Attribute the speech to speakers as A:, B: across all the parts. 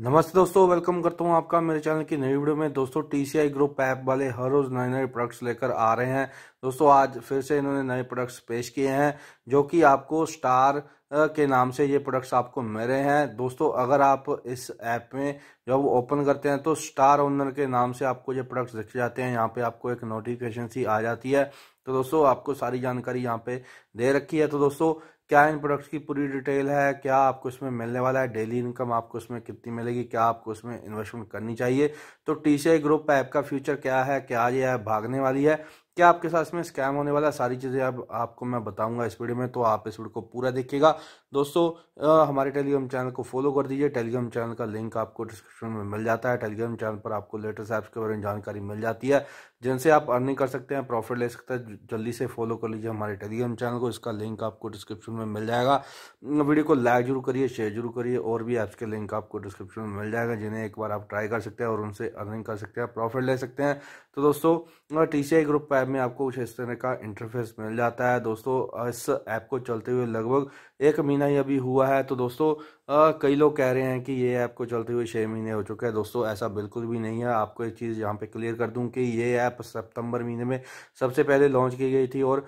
A: नमस्ते दोस्तों वेलकम करता हूं आपका मेरे चैनल की नई वीडियो में दोस्तों टीसीआई ग्रुप ऐप वाले हर रोज नए नए प्रोडक्ट्स लेकर आ रहे हैं दोस्तों आज फिर से इन्होंने नए प्रोडक्ट्स पेश किए हैं जो कि आपको स्टार के नाम से ये प्रोडक्ट्स आपको मिल रहे हैं दोस्तों अगर आप इस ऐप में जब ओपन करते हैं तो स्टार ओनर के नाम से आपको ये प्रोडक्ट्स दिख जाते हैं यहाँ पे आपको एक नोटिफिकेशन सी आ जाती है तो दोस्तों आपको सारी जानकारी यहाँ पे दे रखी है तो दोस्तों क्या इन प्रोडक्ट्स की पूरी डिटेल है क्या आपको इसमें मिलने वाला है डेली इनकम आपको इसमें कितनी मिलेगी क्या आपको इसमें इन्वेस्टमेंट करनी चाहिए तो टी सी ग्रुप ऐप का फ्यूचर क्या है क्या ये ऐप भागने वाली है क्या आपके साथ इसमें स्कैम होने वाला है सारी चीज़ें अब आपको मैं बताऊंगा इस वीडियो में तो आप इस वीडियो को पूरा देखिएगा दोस्तों आ, हमारे टेलीग्राम चैनल को फॉलो कर दीजिए टेलीग्राम चैनल का लिंक आपको डिस्क्रिप्शन में मिल जाता है टेलीग्राम चैनल पर आपको लेटेस्ट ऐप्स के बारे में जानकारी मिल जाती है जिनसे आप अर्निंग कर सकते हैं प्रॉफिट ले सकते हैं जल्दी से फॉलो कर लीजिए हमारे टेलीग्राम चैनल को इसका लिंक आपको डिस्क्रिप्शन में मिल जाएगा वीडियो को लाइक जरूर करिए शेयर जरूर करिए और भी ऐप्स के लिंक आपको डिस्क्रिप्शन में मिल जाएगा जिन्हें एक बार आप ट्राई कर सकते हैं और उनसे अर्निंग कर सकते हैं प्रॉफिट ले सकते हैं तो दोस्तों T C I group app में आपको कुछ इस तरह का इंटरफेस मिल जाता है दोस्तों इस ऐप को चलते हुए लगभग एक महीना ही अभी हुआ है तो दोस्तों आ, कई लोग कह रहे हैं कि ये ऐप को चलते हुए छः महीने हो चुके हैं दोस्तों ऐसा बिल्कुल भी नहीं है आपको एक चीज़ यहाँ पे क्लियर कर दूँ कि ये ऐप सितंबर महीने में सबसे पहले लॉन्च की गई थी और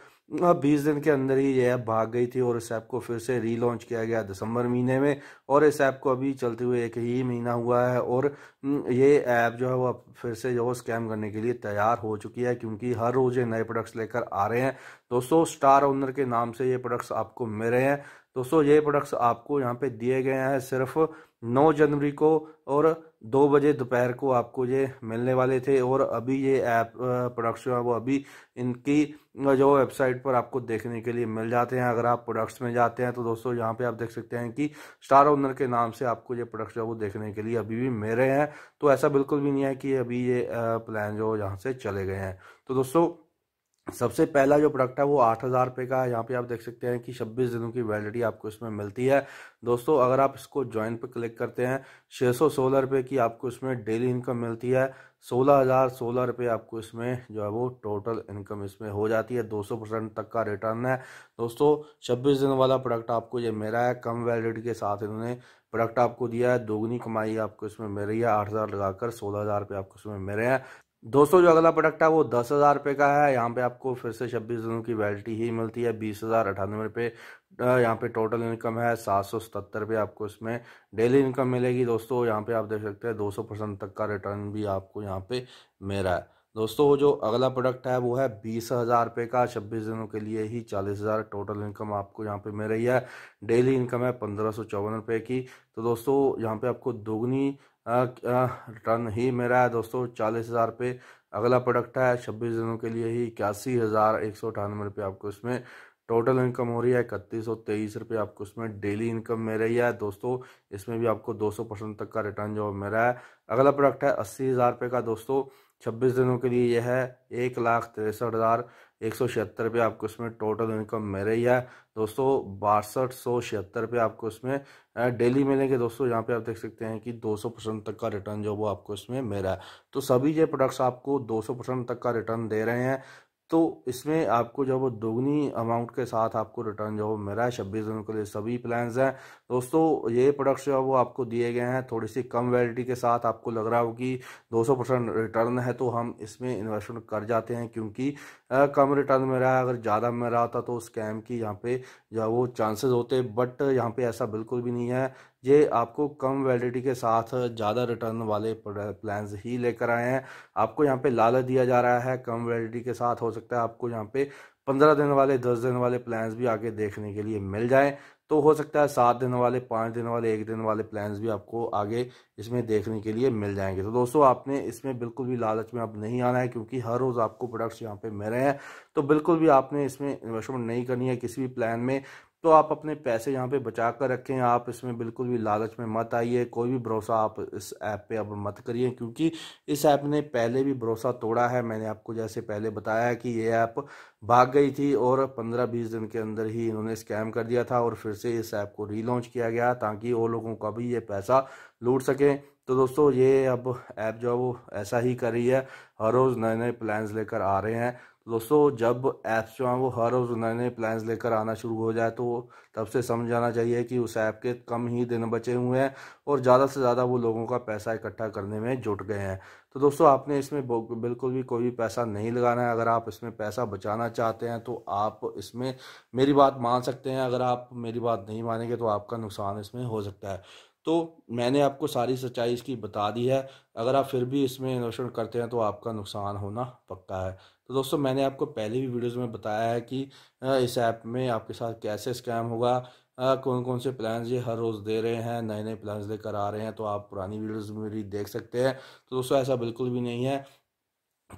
A: बीस दिन के अंदर ही ये ऐप भाग गई थी और इस ऐप को फिर से रीलॉन्च किया गया दिसंबर महीने में और इस ऐप को अभी चलते हुए एक ही महीना हुआ है और ये ऐप जो है वो फिर से जो स्कैम करने के लिए तैयार हो चुकी है क्योंकि हर रोज़ ये नए प्रोडक्ट्स लेकर आ रहे हैं दोस्तों स्टार ओनर के नाम से ये प्रोडक्ट्स आपको मिल रहे हैं दोस्तों ये प्रोडक्ट्स आपको यहाँ पे दिए गए हैं सिर्फ 9 जनवरी को और 2 बजे दोपहर को आपको ये मिलने वाले थे और अभी ये ऐप प्रोडक्ट्स जो है वो अभी इनकी जो वेबसाइट पर आपको देखने के लिए मिल जाते हैं अगर आप प्रोडक्ट्स में जाते हैं तो दोस्तों यहाँ पे आप देख सकते हैं कि स्टार ओनर के नाम से आपको ये प्रोडक्ट्स जो है वो देखने के लिए अभी भी मिल रहे हैं तो ऐसा बिल्कुल भी नहीं है कि अभी ये प्लान जो यहाँ से चले गए हैं तो दोस्तों सबसे पहला जो प्रोडक्ट है वो आठ हज़ार रुपये का है यहाँ पे आप देख सकते हैं कि छब्बीस दिनों की वैलिडिटी आपको इसमें मिलती है दोस्तों अगर आप इसको ज्वाइन पर क्लिक करते हैं छः सौ सोलह रुपये की आपको इसमें डेली इनकम मिलती है सोलह हज़ार सोलह रुपये आपको इसमें जो है वो टोटल इनकम इसमें हो जाती है दो सौ परसेंट तक का रिटर्न है दोस्तों छब्बीस दिन वाला प्रोडक्ट आपको ये मेरा है कम वैलिडिटी के साथ इन्होंने प्रोडक्ट आपको दिया है दोगुनी कमाई आपको इसमें मिल रही है आठ हज़ार लगाकर सोलह हज़ार रुपये आपको इसमें मिल रहे हैं दोस्तों जो अगला प्रोडक्ट है वो दस हज़ार रुपये का है यहाँ पे आपको फिर से छब्बीस दिनों की वैलिटी ही मिलती है बीस हज़ार अठानवे रुपये यहाँ पे टोटल इनकम है सात सौ सतहत्तर रुपये आपको इसमें डेली इनकम मिलेगी दोस्तों यहाँ पे आप देख सकते हैं दो सौ परसेंट तक का रिटर्न भी आपको यहाँ पे मेरा है दोस्तों जो अगला प्रोडक्ट है वो है बीस हज़ार रुपये का छब्बीस दिनों के लिए ही चालीस हज़ार टोटल इनकम आपको यहाँ पे मिल रही है डेली इनकम है पंद्रह सौ चौवन रुपये की तो दोस्तों यहाँ पे आपको दोगुनी रिटर्न ही मेरा है दोस्तों चालीस हज़ार पे अगला प्रोडक्ट है छब्बीस दिनों के लिए ही इक्यासी हज़ार एक सौ अठानवे रुपये आपको इसमें टोटल इनकम हो रही है इकतीस सौ तेईस रुपये आपको इसमें डेली इनकम मिल रही है दोस्तों इसमें भी आपको दो सौ परसेंट तक का रिटर्न जो मेरा है अगला प्रोडक्ट है अस्सी हज़ार रुपये का दोस्तों छब्बीस दिनों के लिए यह है एक लाख तिरसठ हज़ार एक सौ छिहत्तर रुपये आपको इसमें टोटल इनकम मिल रही है दोस्तों बासठ सौ छिहत्तर रुपये आपको इसमें डेली मिलेंगे दोस्तों यहाँ पे आप देख सकते हैं कि दो सौ परसेंट तक का रिटर्न जो वो आपको इसमें मिल रहा है तो सभी ये प्रोडक्ट्स आपको दो सौ परसेंट तक का रिटर्न दे रहे हैं तो इसमें आपको जो वो दोगुनी अमाउंट के साथ आपको रिटर्न जो मिल रहा है छब्बीस दिनों के लिए सभी प्लान्स हैं दोस्तों ये प्रोडक्ट्स जो है वो आपको दिए गए हैं थोड़ी सी कम वैलिटी के साथ आपको लग रहा हो कि 200 परसेंट रिटर्न है तो हम इसमें इन्वेस्टमेंट कर जाते हैं क्योंकि कम रिटर्न में रहा अगर ज़्यादा में रहा था तो स्कैम की यहाँ पे जो है वो चांसेज होते बट यहाँ पर ऐसा बिल्कुल भी नहीं है ये आपको कम वैलिडिटी के साथ ज़्यादा रिटर्न वाले प्लान्स ही लेकर आए हैं आपको यहाँ पे लालच दिया जा रहा है कम वैलिडिटी के साथ हो सकता है आपको यहाँ पे पंद्रह दिन वाले दस दिन वाले प्लान्स भी आगे देखने के लिए मिल जाए तो हो सकता है सात दिन वाले पाँच दिन वाले एक दिन वाले प्लान्स भी आपको आगे इसमें देखने के लिए मिल जाएंगे तो दोस्तों आपने इसमें बिल्कुल भी लालच में आप नहीं आना है क्योंकि हर रोज़ आपको प्रोडक्ट्स यहाँ पे मिल रहे हैं तो बिल्कुल भी आपने इसमें इन्वेस्टमेंट नहीं करनी है किसी भी प्लान में तो आप अपने पैसे यहाँ पे बचा कर रखें आप इसमें बिल्कुल भी लालच में मत आइए कोई भी भरोसा आप इस ऐप पे अब मत करिए क्योंकि इस ऐप ने पहले भी भरोसा तोड़ा है मैंने आपको जैसे पहले बताया कि ये ऐप भाग गई थी और पंद्रह बीस दिन के अंदर ही इन्होंने स्कैम कर दिया था और फिर से इस ऐप को रीलॉन्च किया गया ताकि वो लोगों का भी ये पैसा लूट सकें तो दोस्तों ये अब ऐप जो है वो ऐसा ही कर रही है हर रोज़ नए नए प्लान्स लेकर आ रहे हैं दोस्तों जब ऐप्स जो हैं वो हर रोज़ नए नए प्लान्स लेकर आना शुरू हो जाए तो तब से समझ आना चाहिए कि उस ऐप के कम ही दिन बचे हुए हैं और ज़्यादा से ज़्यादा वो लोगों का पैसा इकट्ठा करने में जुट गए हैं तो दोस्तों आपने इसमें बिल्कुल भी कोई भी पैसा नहीं लगाना है अगर आप इसमें पैसा बचाना चाहते हैं तो आप इसमें मेरी बात मान सकते हैं अगर आप मेरी बात नहीं मानेंगे तो आपका नुकसान इसमें हो सकता है तो मैंने आपको सारी सच्चाई इसकी बता दी है अगर आप फिर भी इसमें इन्वेस्टमेंट करते हैं तो आपका नुकसान होना पक्का है तो दोस्तों मैंने आपको पहले भी वीडियोस में बताया है कि इस ऐप में आपके साथ कैसे स्कैम होगा कौन कौन से प्लान्स ये हर रोज़ दे रहे हैं नए नए प्लान्स लेकर आ रहे हैं तो आप पुरानी में मेरी देख सकते हैं तो दोस्तों ऐसा बिल्कुल भी नहीं है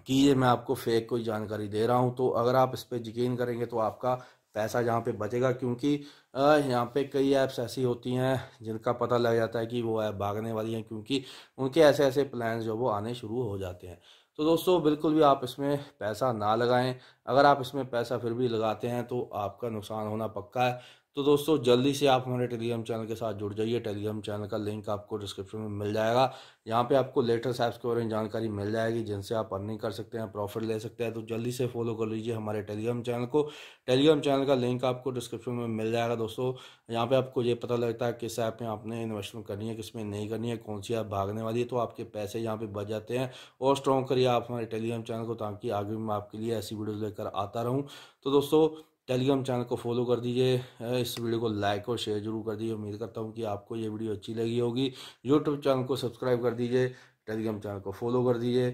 A: कि ये मैं आपको फेक कोई जानकारी दे रहा हूँ तो अगर आप इस पर यकीन करेंगे तो आपका पैसा यहाँ पे बचेगा क्योंकि यहाँ पे कई ऐप्स ऐसी होती हैं जिनका पता लग जाता है कि वो ऐप भागने वाली हैं क्योंकि उनके ऐसे ऐसे प्लान जो वो आने शुरू हो जाते हैं तो दोस्तों बिल्कुल भी आप इसमें पैसा ना लगाएं अगर आप इसमें पैसा फिर भी लगाते हैं तो आपका नुकसान होना पक्का है तो दोस्तों जल्दी से आप हमारे टेलीग्राम चैनल के साथ जुड़ जाइए टेलीग्राम चैनल का लिंक आपको डिस्क्रिप्शन में मिल जाएगा यहाँ पे आपको लेटेस्ट ऐप्स के बारे में जानकारी मिल जाएगी जिनसे आप अर्निंग कर सकते हैं प्रॉफिट ले सकते हैं तो जल्दी से फॉलो कर लीजिए हमारे टेलीग्राम चैनल को टेलीग्राम चैनल का लिंक आपको डिस्क्रिप्शन में मिल जाएगा दोस्तों यहाँ पर आपको ये पता लगता है किस ऐप में आपने इन्वेस्टमेंट करनी है किस में नहीं करनी है कौन सी ऐप भागने वाली है तो आपके पैसे यहाँ पर बच जाते हैं और स्ट्रॉन्ग करिए आप हमारे टेलीग्राम चैनल को ताकि आगे मैं आपके लिए ऐसी वीडियो लेकर आता रहूँ तो दोस्तों टेलीग्राम चैनल को फॉलो कर दीजिए इस वीडियो को लाइक और शेयर जरूर कर दीजिए उम्मीद करता हूँ कि आपको ये वीडियो अच्छी लगी होगी यूट्यूब चैनल को सब्सक्राइब कर दीजिए टेलीग्राम चैनल को फॉलो कर दीजिए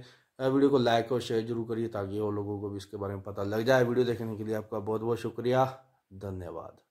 A: वीडियो को लाइक और शेयर जरूर करिए ताकि और लोगों को भी इसके बारे में पता लग जाए वीडियो देखने के लिए आपका बहुत बहुत शुक्रिया धन्यवाद